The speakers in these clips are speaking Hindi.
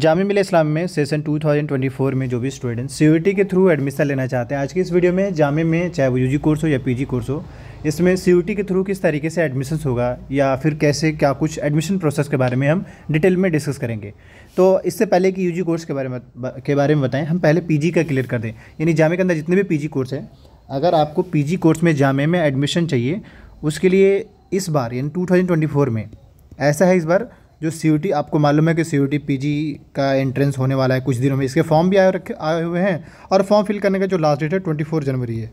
जामी मिले इस्लाम में सेशन 2024 में जो भी स्टूडेंट सी के थ्रू एडमिशन लेना चाहते हैं आज की इस वीडियो में जामे में चाहे वो यूजी कोर्स हो या पीजी कोर्स हो इसमें सी के थ्रू किस तरीके से एडमिशन होगा या फिर कैसे क्या कुछ एडमिशन प्रोसेस के बारे में हम डिटेल में डिस्कस करेंगे तो इससे पहले कि यू कोर्स के बारे में के बारे में बताएँ हम पहले पी का क्लियर कर दें यानी जामे के अंदर जितने भी पी कोर्स हैं अगर आपको पी कोर्स में जामे में एडमिशन चाहिए उसके लिए इस बार यानी टू में ऐसा है इस बार जो सी आपको मालूम है कि सी यू पीजी का एंट्रेंस होने वाला है कुछ दिनों में इसके फॉर्म भी आए रखे आए हुए हैं और फॉर्म फिल करने का जो लास्ट डेट है ट्वेंटी फोर जनवरी है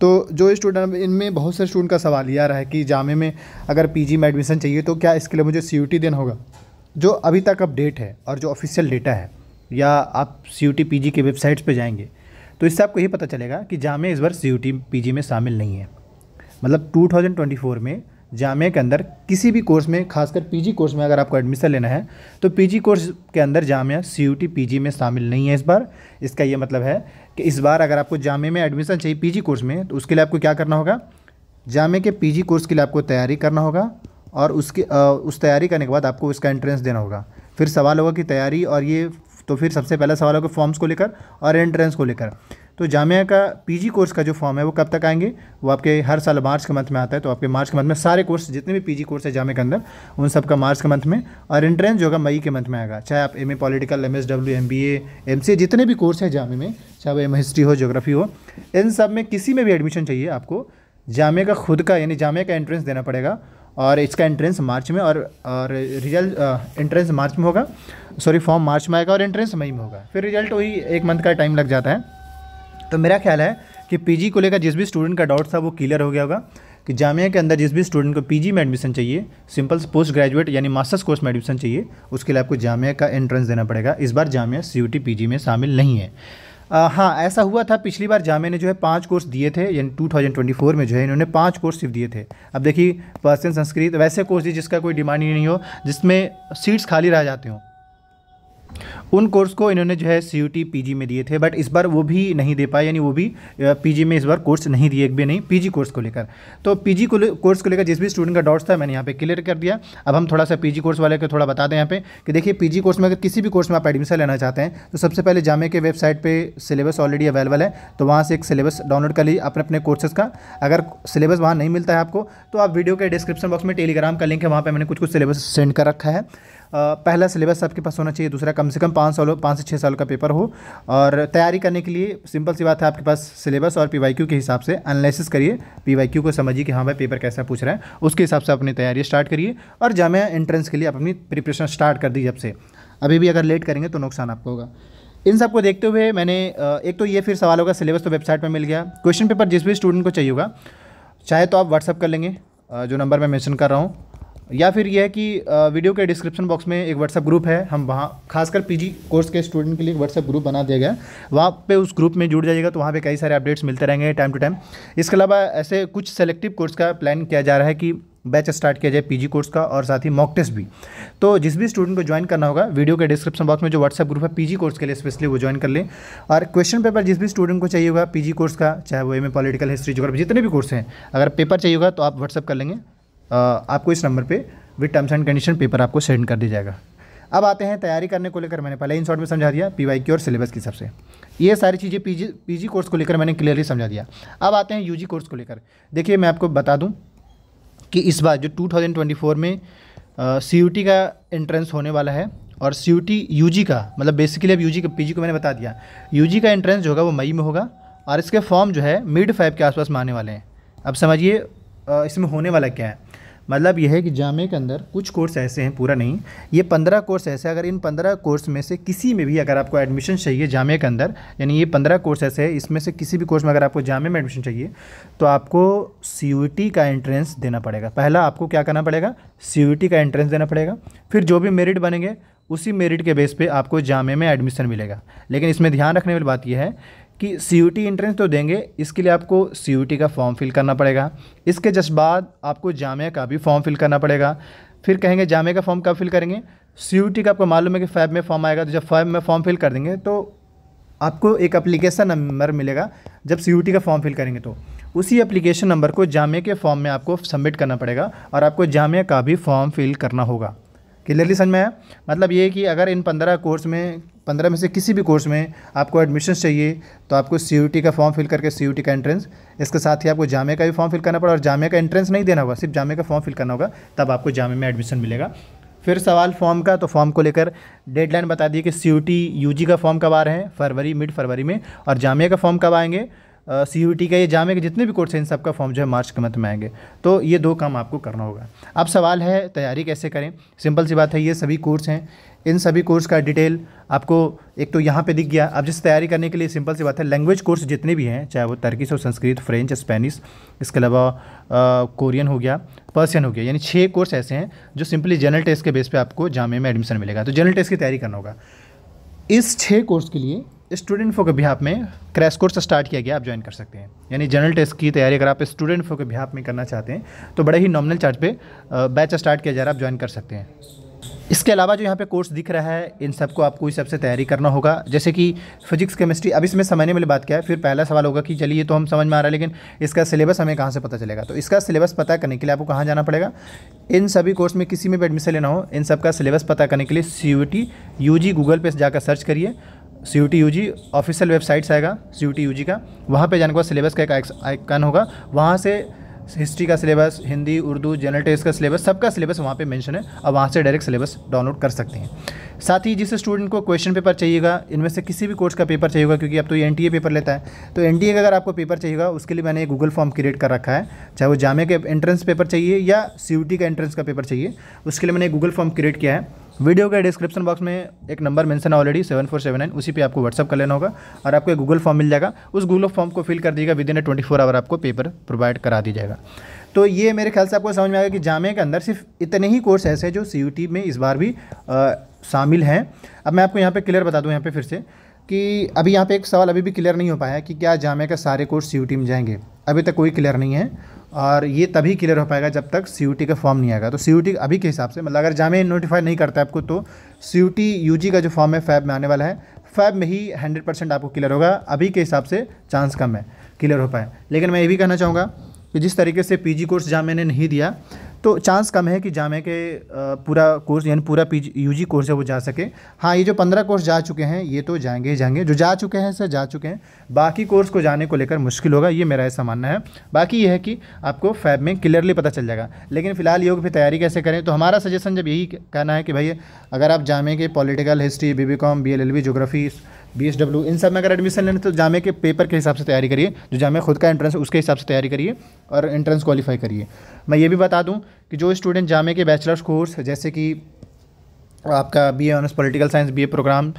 तो जो स्टूडेंट इनमें बहुत से स्टूडेंट का सवाल ये आ रहा है कि जामे में अगर पीजी में एडमिशन चाहिए तो क्या इसके लिए मुझे सी देना होगा जो अभी तक अपडेट है और जो ऑफिशियल डेटा है या आप सी यू पीजी के वेबसाइट्स पर जाएंगे तो इससे आपको ये पता चलेगा कि जामे इस बार सी यू पीजी में शामिल नहीं है मतलब 2024 में जामिया के अंदर किसी भी कोर्स में खासकर पीजी कोर्स में अगर आपको एडमिशन लेना है तो पीजी कोर्स के अंदर जामिया सीयूटी पीजी में शामिल नहीं है इस बार इसका ये मतलब है कि इस बार अगर आपको जामिया में एडमिशन चाहिए पीजी कोर्स में तो उसके लिए आपको क्या करना होगा जामे के पीजी कोर्स के लिए आपको तैयारी करना होगा और उसके आ, उस तैयारी करने के बाद आपको उसका एंट्रेंस देना होगा फिर सवाल होगा कि तैयारी और ये तो फिर सबसे पहला सवाल होगा फॉर्म्स को लेकर और एंट्रेंस को लेकर तो जामिया का पीजी कोर्स का जो फॉर्म है वो कब तक आएंगे वो आपके हर साल मार्च के मंथ में आता है तो आपके मार्च के मंथ में सारे कोर्स जितने भी पीजी कोर्स है जामिया के अंदर उन सब का मार्च के मंथ में और एंट्रेंस जो होगा मई के मंथ में आएगा चाहे आप M A political M S W M B A M C जितने भी कोर्स है जामे में चाहे वो एम हिस्ट्री हो जोग्राफी हो इन सब में किसी में भी एडमिशन चाहिए आपको जामिया का खुद का यानी जामिया का एंट्रेंस देना पड़ेगा और इसका एंट्रेंस मार्च में और और रिजल्ट एंट्रेंस मार्च में होगा सॉरी फॉर्म मार्च में आएगा और एंट्रेंस मई में होगा फिर रिजल्ट वही एक मंथ का टाइम लग जाता है तो मेरा ख्याल है कि पीजी को लेकर जिस भी स्टूडेंट का डाउट था वो क्लियर हो गया होगा कि जामिया के अंदर जिस भी स्टूडेंट को पीजी में एडमिशन चाहिए सिंपल पोस्ट ग्रेजुएट यानी मास्टर्स कोर्स में एडमिशन चाहिए उसके लिए आपको जामिया का एंट्रेंस देना पड़ेगा इस बार जामिया सी पीजी में शामिल नहीं है आ, हाँ ऐसा हुआ था पिछली बार जामिया ने जो है पांच कोर्स दिए थे यानी 2024 में जो है इन्होंने पांच कोर्स सिर्फ दिए थे अब देखिए पर्सन संस्कृत वैसे कोर्स दिए जिसका कोई डिमांड ही नहीं हो जिसमें सीट्स खाली रह जाते हों उन कोर्स को इन्होंने जो है C U T P G में दिए थे बट इस बार वो भी नहीं दे पाए यानी वो भी पी जी में इस बार कोर्स नहीं दिए एक भी नहीं पी जी कोर्स को लेकर तो पी जी कोर्स को लेकर जिस भी स्टूडेंट का डाउट्स था मैंने यहाँ पे क्लियर कर दिया अब हम थोड़ा सा पी जी कोर्स वाले को थोड़ा बता दें यहाँ पे कि देखिए पी जी कोर्स में अगर किसी भी कोर्स में आप एडमिशन लेना चाहते हैं तो सबसे पहले जामे के वेबसाइट पर सिलेबस ऑलरेडी अवेलेबल है तो वहाँ से एक सिलेबस डाउनलोड कर लीजिए अपने अपने कोर्सेज का अगर सिलेबस वहाँ नहीं मिलता है आपको तो आप वीडियो के डिस्क्रिप्शन बॉक्स में टेलीग्राम का लिंक है वहाँ पर मैंने कुछ कुछ सिलेबस सेंड कर रखा है पहला सिलेबस आपके पास होना चाहिए दूसरा कम से कम पाँच सालों पाँच से छः साल का पेपर हो और तैयारी करने के लिए सिंपल सी बात है आपके पास सिलेबस और पी के हिसाब से एनालिसिस करिए पी को समझिए कि हाँ भाई पेपर कैसा पूछ रहा है उसके हिसाब से अपनी तैयारी स्टार्ट करिए और जामिया एंट्रेंस के लिए अपनी प्रिपरेशन स्टार्ट कर दी जब से अभी भी अगर लेट करेंगे तो नुकसान आपको होगा इन सब को देखते हुए मैंने एक तो ये फिर सवाल होगा सिलेबस तो वेबसाइट पर मिल गया क्वेश्चन पेपर जिस भी स्टूडेंट को चाहिए होगा चाहे तो आप व्हाट्सअप कर लेंगे जो नंबर मैं मेंशन कर रहा हूँ या फिर यह है कि वीडियो के डिस्क्रिप्शन बॉक्स में एक व्हाट्सअप ग्रुप है हम वहाँ खासकर पीजी कोर्स के स्टूडेंट के लिए व्हाट्सअप ग्रुप बना दिया गया है वहाँ पे उस ग्रुप में जुड़ जाइएगा तो वहाँ पे कई सारे अपडेट्स मिलते रहेंगे टाइम टू टाइम इसके अलावा ऐसे कुछ सेलेक्टिव कोर्स का प्लान किया जा रहा है कि बैच स्टार्ट किया जाए पीजी कोर्स का और साथ ही मॉक टेस्ट भी तो जिस भी स्टूडेंट को ज्वाइन करना होगा वीडियो के डिस्क्रिप्शन बॉक्स में जो व्हाट्सएप ग्रुप है पीजी कोर्स के लिए स्पेशली वो ज्वाइन कर लें और क्वेश्चन पेपर जिस भी स्टूडेंट को चाहिए होगा पीजी कोर्स का चाहे वो M A political history geography जितने भी कोर्स हैं अगर पेपर चाहिए होगा तो आप व्हाट्सअप कर लेंगे आपको इस नंबर पे with terms and condition paper आपको सेंड कर दिया जाएगा अब आते हैं तैयारी करने को लेकर मैंने पहले इन शॉर्ट में समझा दिया पीवाई की और सिलेबस की सबसे ये सारी चीज़ें पीजी पीजी कोर्स को लेकर मैंने क्लियरली समझा दिया अब आते हैं यूजी कोर्स को लेकर देखिए मैं आपको बता दूं कि इस बार जो 2024 में सी का एंट्रेंस होने वाला है और सी यू का मतलब बेसिकली अब यू जी का पी को मैंने बता दिया यू का एंट्रेंस जो होगा वो मई में होगा और इसके फॉर्म जो है मिड फाइव के आसपास में आने वाले हैं अब समझिए इसमें होने वाला क्या है मतलब यह है कि जामे के अंदर कुछ कोर्स ऐसे हैं पूरा नहीं ये पंद्रह कोर्स ऐसे अगर इन पंद्रह कोर्स में से किसी में भी अगर आपको एडमिशन चाहिए जामे के अंदर यानी ये पंद्रह कोर्स ऐसे है इसमें से किसी भी कोर्स में अगर आपको जामे में एडमिशन चाहिए तो आपको सी का एंट्रेंस देना पड़ेगा पहला आपको क्या करना पड़ेगा सी का एंट्रेंस देना पड़ेगा फिर जो भी मेरिट बनेंगे उसी मेरिट के बेस पर आपको जामे में एडमिशन मिलेगा लेकिन इसमें ध्यान रखने वाली बात यह है कि सी एंट्रेंस तो देंगे इसके लिए आपको सी का फॉर्म फिल करना पड़ेगा इसके जस्ट बाद आपको जामिया का भी फॉर्म फिल करना पड़ेगा फिर कहेंगे जामिया का फॉर्म कब फिल करेंगे सी का आपको मालूम है कि फैब में फॉर्म आएगा तो जब फैब में फॉर्म फिल कर देंगे तो आपको एक अप्लीकेशन नंबर मिलेगा जब सी का फॉर्म फिल करेंगे तो उसी अप्लीकेशन नंबर को जामिया के फॉर्म में आपको सबमिट करना पड़ेगा और आपको जामिया का भी फॉर्म फिल करना होगा क्लियरली समझ में आया मतलब ये कि अगर इन पंद्रह कोर्स में पंद्रह में से किसी भी कोर्स में आपको एडमिशन चाहिए तो आपको सी का फॉर्म फिल करके सी का एंट्रेंस इसके साथ ही आपको जामे का भी फॉर्म फिल करना पड़ा और जामे का एंट्रेंस नहीं देना होगा सिर्फ जामे का फॉर्म फिल करना होगा तब आपको जामे में एडमिशन मिलेगा फिर सवाल फॉर्म का तो फॉर्म को लेकर डेडलाइन बता दिए कि सी यू का फॉर्म कब आ रहे हैं फरवरी मिड फरवरी में और जामिया का फॉर्म कब आएंगे सी यू टी का ये जामे के जितने भी कोर्स हैं इन सबका फॉर्म जो है मार्च के मंथ में आएंगे तो ये दो काम आपको करना होगा अब सवाल है तैयारी कैसे करें सिंपल सी बात है ये सभी कोर्स हैं इन सभी कोर्स का डिटेल आपको एक तो यहाँ पे दिख गया अब जिस तैयारी करने के लिए सिंपल सी बात है लैंग्वेज कोर्स जितने भी हैं चाहे वो तर्की से संस्कृत फ्रेंच स्पेनिश इसके अलावा कोरियन हो गया पर्सियन हो गया यानी छः कोर्स ऐसे हैं जो सिंपली जनरल टेस्ट के बेस पर आपको जामे में एडमिशन मिलेगा तो जनरल टेस्ट की तैयारी करना होगा इस छः कोर्स के लिए स्टूडेंट फो के बिहाफ में क्रैश कोर्स स्टार्ट किया गया आप ज्वाइन कर सकते हैं यानी जनरल टेस्ट की तैयारी अगर आप स्टूडेंट फो के बिहाफ में करना चाहते हैं तो बड़े ही नॉमिनल चार्ज पे बैच स्टार्ट किया जा रहा है आप ज्वाइन कर सकते हैं इसके अलावा जो यहाँ पे कोर्स दिख रहा है इन सबको आपको इस सबसे तैयारी करना होगा जैसे कि फिजिक्स केमिस्ट्री अब इसमें समझने वाली बात क्या है फिर पहला सवाल होगा कि चलिए तो हम समझ में आ रहा है लेकिन इसका सिलेबस हमें कहाँ से पता चलेगा तो इसका सिलेबस पता करने के लिए आपको कहाँ जाना पड़ेगा इन सभी कोर्स में किसी में भी एडमिशन लेना हो इन सब सिलेबस पता करने के लिए C U T U G Google पर जाकर सर्च करिए C U T U G official websites आएगा C U T U G का वहाँ पे जाने के बाद सिलेबस का एक आइकन होगा वहाँ से हिस्ट्री का syllabus Hindi Urdu general test का सिलेबस सबका सिलेबस वहाँ पे मेंशन है अब वहाँ से डायरेक्ट सिलेबस डाउनलोड कर सकते हैं साथ ही जिस स्टूडेंट को क्वेश्चन पेपर चाहिएगा इनमें से किसी भी कोर्स का पेपर चाहिएगा क्योंकि अब तो ये एन पेपर लेता है तो एन का अगर आपको पेपर चाहिएगा उसके लिए मैंने एक गूगल फॉर्म क्रिएट कर रखा है चाहे वो जामे के एंट्रेंस पेपर चाहिए या सी का एंट्रेंस का पेपर चाहिए उसके लिए मैंने गूगल फॉर्म क्रिएट किया है वीडियो के डिस्क्रिप्शन बॉक्स में एक नंबर मेंशन है already seven four seven nine उसी पे आपको व्हाट्सअप कर लेना होगा और आपको एक गूगल फॉर्म मिल जाएगा उस गूगल फॉर्म को फिल कर दीजिएगा within a twenty four hour आपको पेपर प्रोवाइड करा दी जाएगा तो ये मेरे ख्याल से आपको समझ में आएगा कि जामे के अंदर सिर्फ इतने ही कोर्स ऐसे हैं जो सी में इस बार भी शामिल हैं अब मैं आपको यहाँ पर क्लियर बता दूँ यहाँ पर फिर से कि अभी यहाँ पे एक सवाल अभी भी क्लियर नहीं हो पाया है कि क्या जामे का सारे कोर्स सी में जाएंगे अभी तक कोई क्लियर नहीं है और ये तभी क्लियर हो पाएगा जब तक सी का फॉर्म नहीं आएगा तो सी अभी के हिसाब से मतलब अगर जामे नोटिफाई नहीं करता है आपको तो सी यू का जो फॉर्म है फैब में आने वाला है फैब में ही हंड्रेड परसेंट आपको क्लियर होगा अभी के हिसाब से चांस कम है क्लियर हो पाए लेकिन मैं ये भी कहना चाहूँगा कि जिस तरीके से जी कोर्स जामिया ने नहीं दिया तो चांस कम है कि जामे के पूरा कोर्स यानी पूरा पी यूजी कोर्स है वो जा सके हाँ ये जो पंद्रह कोर्स जा चुके हैं ये तो जाएंगे ही जाएंगे जो जा चुके हैं सर जा चुके हैं बाकी कोर्स को जाने को लेकर मुश्किल होगा ये मेरा ऐसा मानना है बाकी ये है कि आपको फैब में क्लियरली पता चल जाएगा लेकिन फिलहाल योग फिर तैयारी कैसे करें तो हमारा सजेशन जब यही कहना है कि भाई अगर आप जामे के political history B B Com B L L B geography B S W इन सब में अगर एडमिशन लेने तो जामे के पेपर के हिसाब से तैयारी करिए जो जामे खुद का एंट्रेंस उसके हिसाब से तैयारी करिए और एंट्रेंस क्वालिफाई करिए मैं ये भी बता दूं कि जो स्टूडेंट जामे के बैचलर्स कोर्स जैसे कि आपका B A honours political science B A programme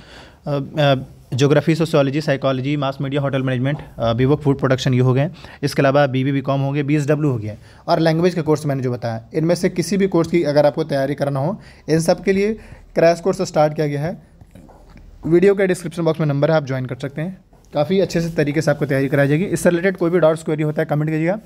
geography sociology psychology mass media hotel management B Voc food production ये हो गए इसके अलावा बी बी बी कॉम हो गए बी एस डब्ल्यू हो गया और लैंग्वेज के कोर्स मैंने जो बताया इनमें से किसी भी कोर्स की अगर आपको तैयारी करना हो इन सब के लिए क्रैश कोर्स स्टार्ट किया गया है वीडियो के डिस्क्रिप्शन बॉक्स में नंबर है आप ज्वाइन कर सकते हैं काफ़ी अच्छे से तरीके से आपको तैयारी कराई जाएगी इससे रिलेटेड कोई भी डाउट्स क्वेरी होता है कमेंट कीजिएगा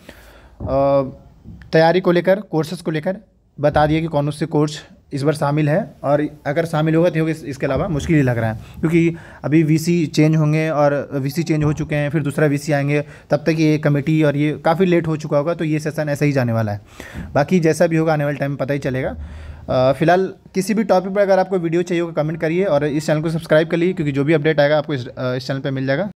तैयारी को लेकर कोर्सेज़ को लेकर बता दिए कि कौन से कोर्स इस बार शामिल है और अगर शामिल होगा तो इसके अलावा मुश्किल ही लग रहा है क्योंकि अभी वीसी चेंज होंगे और वीसी चेंज हो चुके हैं फिर दूसरा वीसी आएंगे तब तक ये कमेटी और ये काफ़ी लेट हो चुका होगा तो ये सेशन ऐसा ही जाने वाला है बाकी जैसा भी होगा आने वाले टाइम में पता ही चलेगा फिलहाल किसी भी टॉपिक पर अगर आपको वीडियो चाहिए होगा कमेंट करिए और इस चैनल को सब्सक्राइब करिए क्योंकि जो भी अपडेट आएगा आपको इस चैनल पर मिल जाएगा